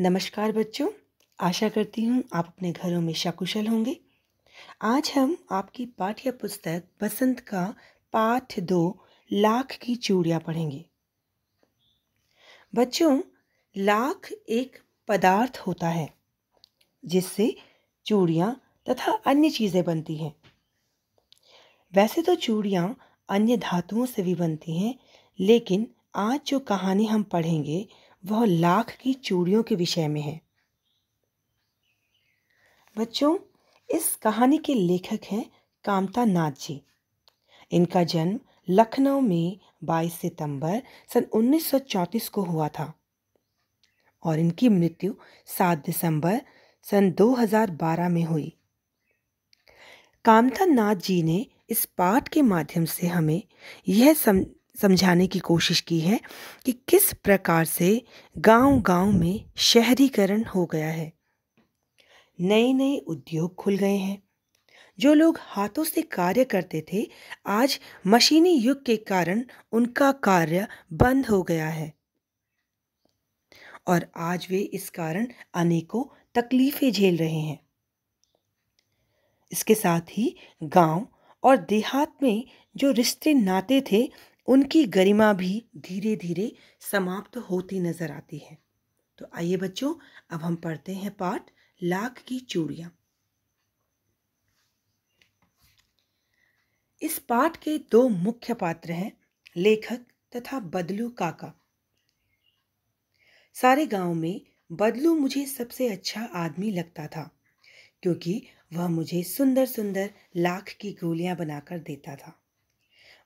नमस्कार बच्चों आशा करती हूँ आप अपने घरों में शकुशल होंगे आज हम आपकी पाठ्य पुस्तक बसंत का पाठ दो लाख की चूड़ियाँ पढ़ेंगे बच्चों लाख एक पदार्थ होता है जिससे चूड़ियाँ तथा अन्य चीज़ें बनती हैं वैसे तो चूड़ियाँ अन्य धातुओं से भी बनती हैं लेकिन आज जो कहानी हम पढ़ेंगे वह लाख की चूड़ियों के विषय में है बच्चों इस कहानी के लेखक हैं कामता नाथ जी इनका जन्म लखनऊ में 22 सितंबर सन 1934 को हुआ था और इनकी मृत्यु 7 दिसंबर सन 2012 में हुई कामता नाथ जी ने इस पाठ के माध्यम से हमें यह सम समझाने की कोशिश की है कि किस प्रकार से गांव-गांव में शहरीकरण हो गया है नए-नए उद्योग खुल गए हैं जो लोग हाथों से कार्य करते थे आज मशीनी युग के कारण उनका कार्य बंद हो गया है और आज वे इस कारण अनेकों तकलीफें झेल रहे हैं इसके साथ ही गांव और देहात में जो रिश्ते नाते थे उनकी गरिमा भी धीरे धीरे समाप्त होती नजर आती है तो आइए बच्चों अब हम पढ़ते हैं पाठ लाख की चूड़िया इस पाठ के दो मुख्य पात्र हैं लेखक तथा बदलू काका सारे गांव में बदलू मुझे सबसे अच्छा आदमी लगता था क्योंकि वह मुझे सुंदर सुंदर लाख की गोलियां बनाकर देता था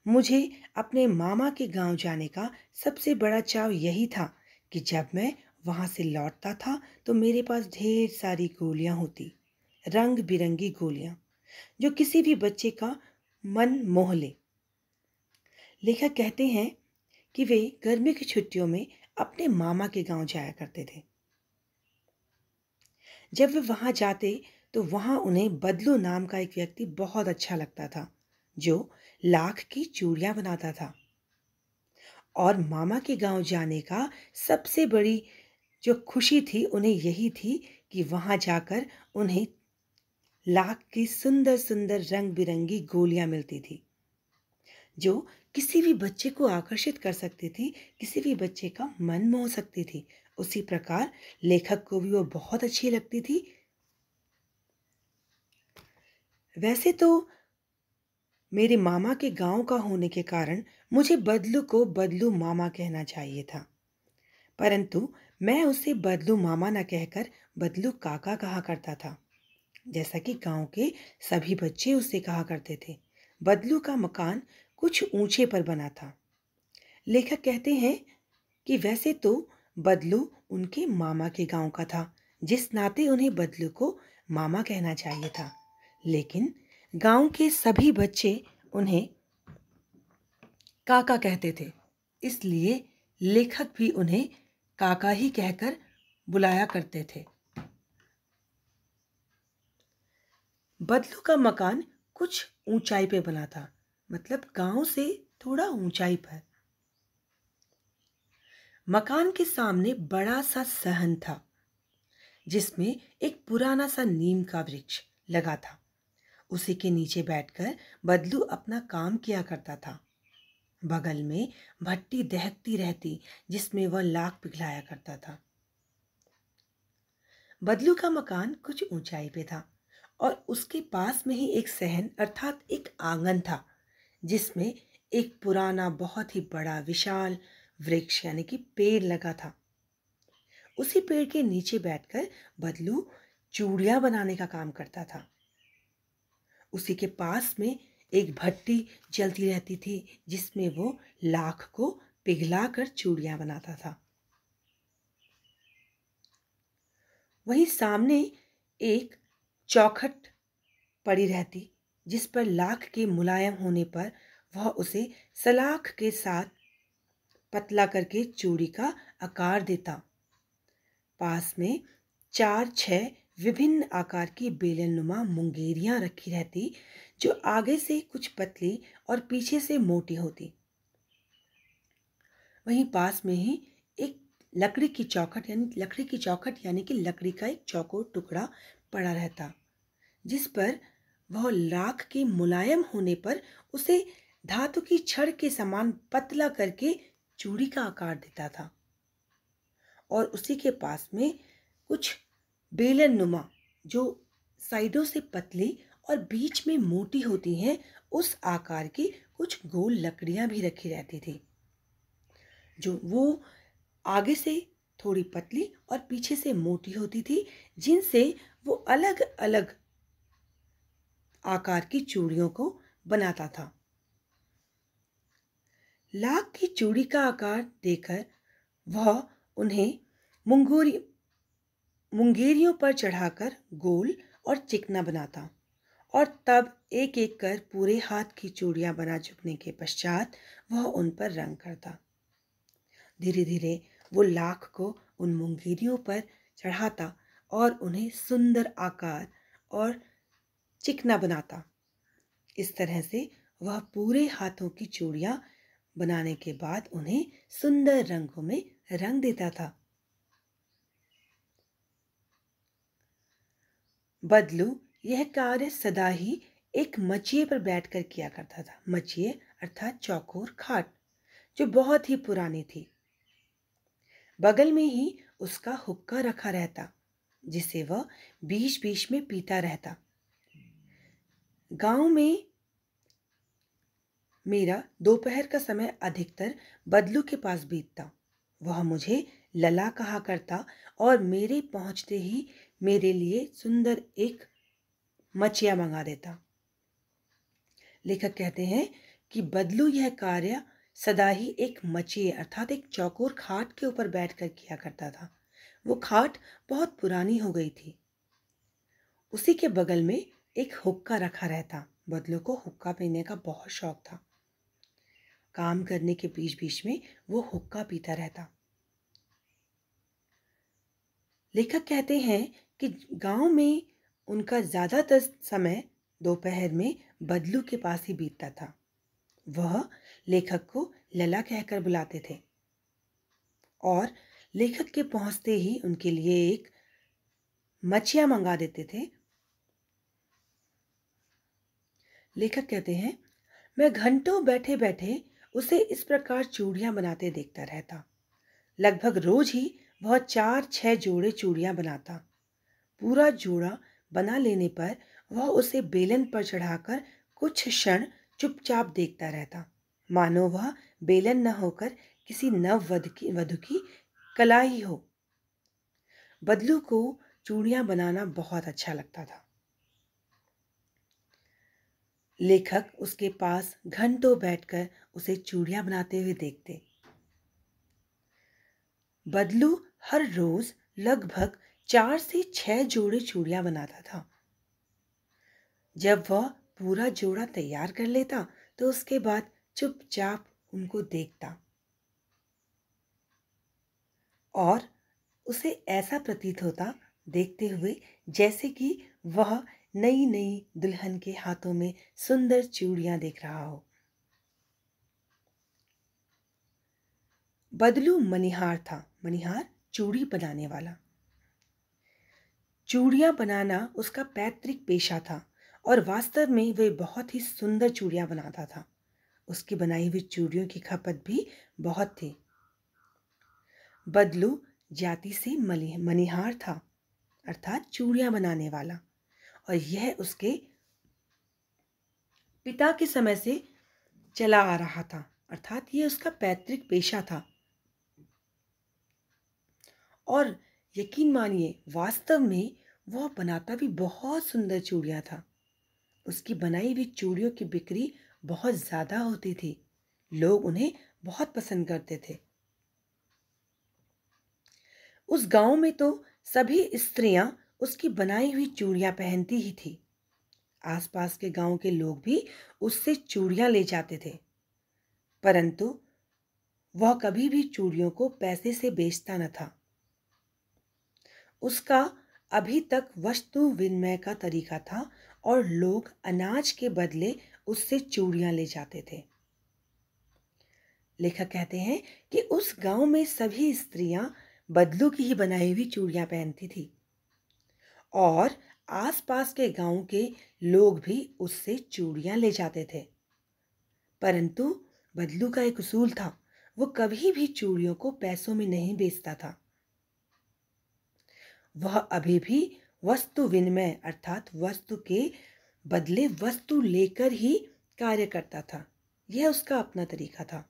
मुझे अपने मामा के गांव जाने का सबसे बड़ा चाव यही था कि जब मैं वहां से लौटता था तो मेरे पास ढेर सारी गोलियां होती रंग बिरंगी गोलियां जो किसी भी बच्चे का मन मोह ले लेखक कहते हैं कि वे गर्मी की छुट्टियों में अपने मामा के गांव जाया करते थे जब वे वहां जाते तो वहां उन्हें बदलू नाम का एक व्यक्ति बहुत अच्छा लगता था जो लाख की चूड़ियाँ बनाता था और मामा के गांव जाने का सबसे बड़ी जो खुशी थी उन्हें यही थी कि वहां जाकर उन्हें लाख की सुंदर सुंदर रंग बिरंगी गोलियां मिलती थी जो किसी भी बच्चे को आकर्षित कर सकती थी किसी भी बच्चे का मन मोह सकती थी उसी प्रकार लेखक को भी वो बहुत अच्छी लगती थी वैसे तो मेरे मामा के गांव का होने के कारण मुझे बदलू को बदलू मामा कहना चाहिए था परंतु मैं उसे बदलू मामा न कहकर बदलू काका कहा करता था जैसा कि गांव के सभी बच्चे उसे कहा करते थे बदलू का मकान कुछ ऊंचे पर बना था लेखक कहते हैं कि वैसे तो बदलू उनके मामा के गांव का था जिस नाते उन्हें बदलू को मामा कहना चाहिए था लेकिन गांव के सभी बच्चे उन्हें काका कहते थे इसलिए लेखक भी उन्हें काका ही कहकर बुलाया करते थे बदलू का मकान कुछ ऊंचाई पे बना था मतलब गांव से थोड़ा ऊंचाई पर मकान के सामने बड़ा सा सहन था जिसमें एक पुराना सा नीम का वृक्ष लगा था उसी के नीचे बैठकर बदलू अपना काम किया करता था बगल में भट्टी दहकती रहती जिसमें वह लाख पिघलाया करता था बदलू का मकान कुछ ऊंचाई पे था और उसके पास में ही एक सहन अर्थात एक आंगन था जिसमें एक पुराना बहुत ही बड़ा विशाल वृक्ष यानी कि पेड़ लगा था उसी पेड़ के नीचे बैठकर बदलू चूड़िया बनाने का काम करता था उसी के पास में एक भट्टी जलती रहती थी जिसमें वो लाख को पिघला कर चूड़ियाँ बनाता था वहीं सामने एक चौखट पड़ी रहती जिस पर लाख के मुलायम होने पर वह उसे सलाख के साथ पतला करके चूड़ी का आकार देता पास में चार छः विभिन्न आकार की बेलनुमा मुंगेरियाँ रखी रहती जो आगे से कुछ पतली और पीछे से मोटी होती वहीं पास में ही एक लकड़ी की चौखट यानी लकड़ी की चौखट यानी कि लकड़ी का एक चौको टुकड़ा पड़ा रहता जिस पर वह लाख के मुलायम होने पर उसे धातु की छड़ के समान पतला करके चूड़ी का आकार देता था और उसी के पास में कुछ बेलन नुमा जो साइडों से पतली और बीच में मोटी होती हैं उस आकार की कुछ गोल लकड़ियां भी रखी रहती थी जो वो आगे से थोड़ी पतली और पीछे से मोटी होती थी जिनसे वो अलग अलग आकार की चूड़ियों को बनाता था लाख की चूड़ी का आकार देकर वह उन्हें मुंगोरी मुंगेरियों पर चढ़ाकर गोल और चिकना बनाता और तब एक एक कर पूरे हाथ की चूड़ियाँ बना चुकने के पश्चात वह उन पर रंग करता धीरे धीरे वो लाख को उन मुंगेरियों पर चढ़ाता और उन्हें सुंदर आकार और चिकना बनाता इस तरह से वह पूरे हाथों की चूड़ियाँ बनाने के बाद उन्हें सुंदर रंगों में रंग देता था बदलू यह कार्य सदा ही एक मचिए पर बैठकर किया करता था मचिए अर्थात चौकोर खाट जो बहुत ही पुरानी थी बगल में ही उसका हुक्का रखा रहता जिसे वह बीच बीच में पीता रहता गांव में मेरा दोपहर का समय अधिकतर बदलू के पास बीतता वह मुझे लला कहा करता और मेरे पहुंचते ही मेरे लिए सुंदर एक मछिया मंगा देता लेखक कहते हैं कि बदलू यह कार्य सदा ही एक मचिए अर्थात एक चौकोर खाट के ऊपर बैठकर किया करता था वो खाट बहुत पुरानी हो गई थी उसी के बगल में एक हुक्का रखा रहता बदलू को हुक्का पीने का बहुत शौक था काम करने के बीच बीच में वो हुक्का पीता रहता लेखक कहते हैं कि गांव में उनका ज़्यादातर समय दोपहर में बदलू के पास ही बीतता था वह लेखक को लला कहकर बुलाते थे और लेखक के पहुंचते ही उनके लिए एक मछिया मंगा देते थे लेखक कहते हैं मैं घंटों बैठे बैठे उसे इस प्रकार चूड़ियां बनाते देखता रहता लगभग रोज ही वह चार छह जोड़े चूड़ियां बनाता पूरा जोड़ा बना लेने पर वह उसे बेलन पर चढ़ाकर कुछ क्षण चुपचाप देखता रहता मानो वह बेलन न होकर किसी नव वध की वधु की कला ही हो बदलू को चूड़ियां बनाना बहुत अच्छा लगता था लेखक उसके पास घंटों बैठकर उसे चूड़ियां बनाते हुए देखते बदलू हर रोज लगभग चार से छह जोड़े चूड़ियां बनाता था जब वह पूरा जोड़ा तैयार कर लेता तो उसके बाद चुपचाप उनको देखता और उसे ऐसा प्रतीत होता देखते हुए जैसे कि वह नई नई दुल्हन के हाथों में सुंदर चूड़ियां देख रहा हो बदलू मनिहार था मनिहार चूड़ी बनाने वाला चूड़ियाँ बनाना उसका पैतृक पेशा था और वास्तव में वह बहुत ही सुंदर चूड़ियाँ बनाता था उसकी बनाई हुई चूड़ियों की खपत भी बहुत थी बदलू जाति से मनिहार था अर्थात चूड़ियाँ बनाने वाला और यह उसके पिता के समय से चला आ रहा था अर्थात यह उसका पैतृक पेशा था और यकीन मानिए वास्तव में वह बनाता भी बहुत सुंदर चूड़ियाँ था उसकी बनाई हुई चूड़ियों की बिक्री बहुत ज़्यादा होती थी लोग उन्हें बहुत पसंद करते थे उस गांव में तो सभी स्त्रियां उसकी बनाई हुई चूड़ियां पहनती ही थी आसपास के गांव के लोग भी उससे चूड़ियां ले जाते थे परंतु वह कभी भी चूड़ियों को पैसे से बेचता न था उसका अभी तक वस्तु विनिमय का तरीका था और लोग अनाज के बदले उससे चूड़ियां ले जाते थे लेखक कहते हैं कि उस गांव में सभी स्त्रियां बदलू की ही बनाई हुई चूड़ियां पहनती थी और आसपास के गांव के लोग भी उससे चूड़ियां ले जाते थे परंतु बदलू का एक उसूल था वो कभी भी चूड़ियों को पैसों में नहीं बेचता था वह अभी भी वस्तु विनिमय अर्थात वस्तु के बदले वस्तु लेकर ही कार्य करता था यह उसका अपना तरीका था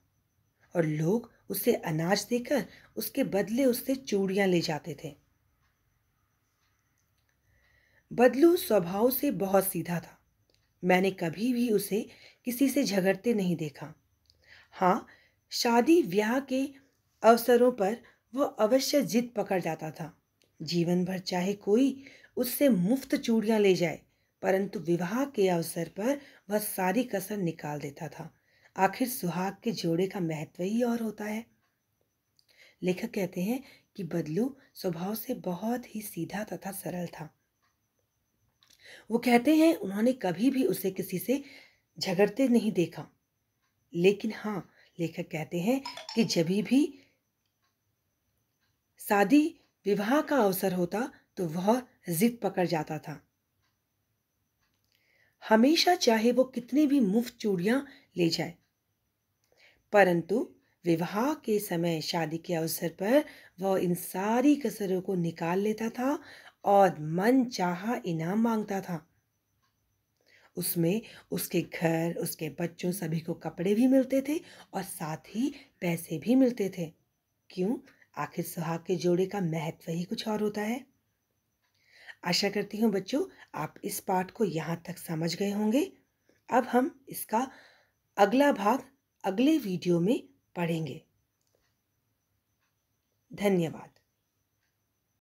और लोग उसे अनाज देकर उसके बदले उससे चूड़ियां ले जाते थे बदलू स्वभाव से बहुत सीधा था मैंने कभी भी उसे किसी से झगड़ते नहीं देखा हाँ शादी ब्याह के अवसरों पर वह अवश्य जिद पकड़ जाता था जीवन भर चाहे कोई उससे मुफ्त चूड़ियाँ ले जाए परंतु विवाह के अवसर पर वह सारी कसर निकाल देता था आखिर सुहाग के जोड़े का महत्व ही और होता है लेखक कहते हैं कि बदलू स्वभाव से बहुत ही सीधा तथा सरल था वो कहते हैं उन्होंने कभी भी उसे किसी से झगड़ते नहीं देखा लेकिन हाँ लेखक कहते हैं कि जब भी शादी विवाह का अवसर होता तो वह जिद पकड़ जाता था हमेशा चाहे वो कितनी भी मुफ्त चूड़ियां ले जाए परंतु विवाह के समय शादी के अवसर पर वह इन सारी कसरों को निकाल लेता था और मन चाहा इनाम मांगता था उसमें उसके घर उसके बच्चों सभी को कपड़े भी मिलते थे और साथ ही पैसे भी मिलते थे क्यों आखिर सुहाग के जोड़े का महत्व ही कुछ और होता है आशा करती हूँ बच्चों आप इस पाठ को यहाँ तक समझ गए होंगे अब हम इसका अगला भाग अगले वीडियो में पढ़ेंगे धन्यवाद